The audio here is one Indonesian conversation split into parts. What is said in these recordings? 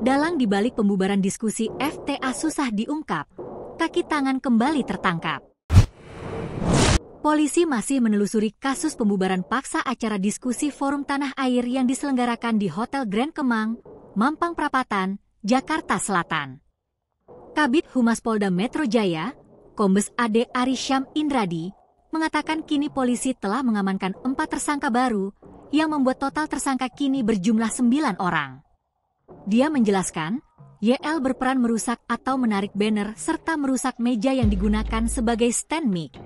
Dalang dibalik pembubaran diskusi FTA susah diungkap, kaki tangan kembali tertangkap. Polisi masih menelusuri kasus pembubaran paksa acara diskusi Forum Tanah Air yang diselenggarakan di Hotel Grand Kemang, Mampang Prapatan, Jakarta Selatan. Kabit Humas Polda Metro Jaya, Kombes Ade Arisham Indradi, mengatakan kini polisi telah mengamankan empat tersangka baru, yang membuat total tersangka kini berjumlah sembilan orang. Dia menjelaskan, YL berperan merusak atau menarik banner serta merusak meja yang digunakan sebagai stand mic.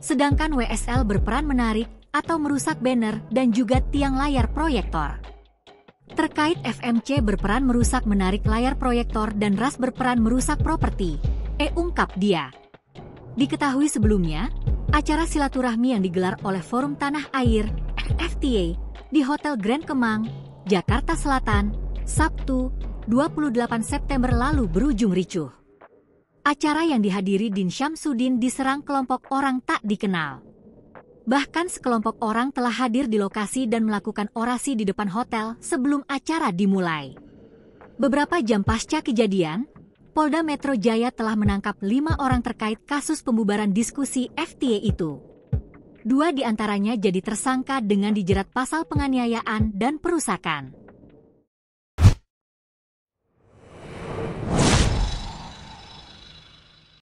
Sedangkan WSL berperan menarik atau merusak banner dan juga tiang layar proyektor. Terkait FMC berperan merusak menarik layar proyektor dan RAS berperan merusak properti, E ungkap dia. Diketahui sebelumnya, acara silaturahmi yang digelar oleh Forum Tanah Air, FTA, di Hotel Grand Kemang, Jakarta Selatan, Sabtu, 28 September lalu berujung ricuh. Acara yang dihadiri Din Syamsuddin diserang kelompok orang tak dikenal. Bahkan sekelompok orang telah hadir di lokasi dan melakukan orasi di depan hotel sebelum acara dimulai. Beberapa jam pasca kejadian, Polda Metro Jaya telah menangkap lima orang terkait kasus pembubaran diskusi FTA itu. Dua di antaranya jadi tersangka dengan dijerat pasal penganiayaan dan perusakan.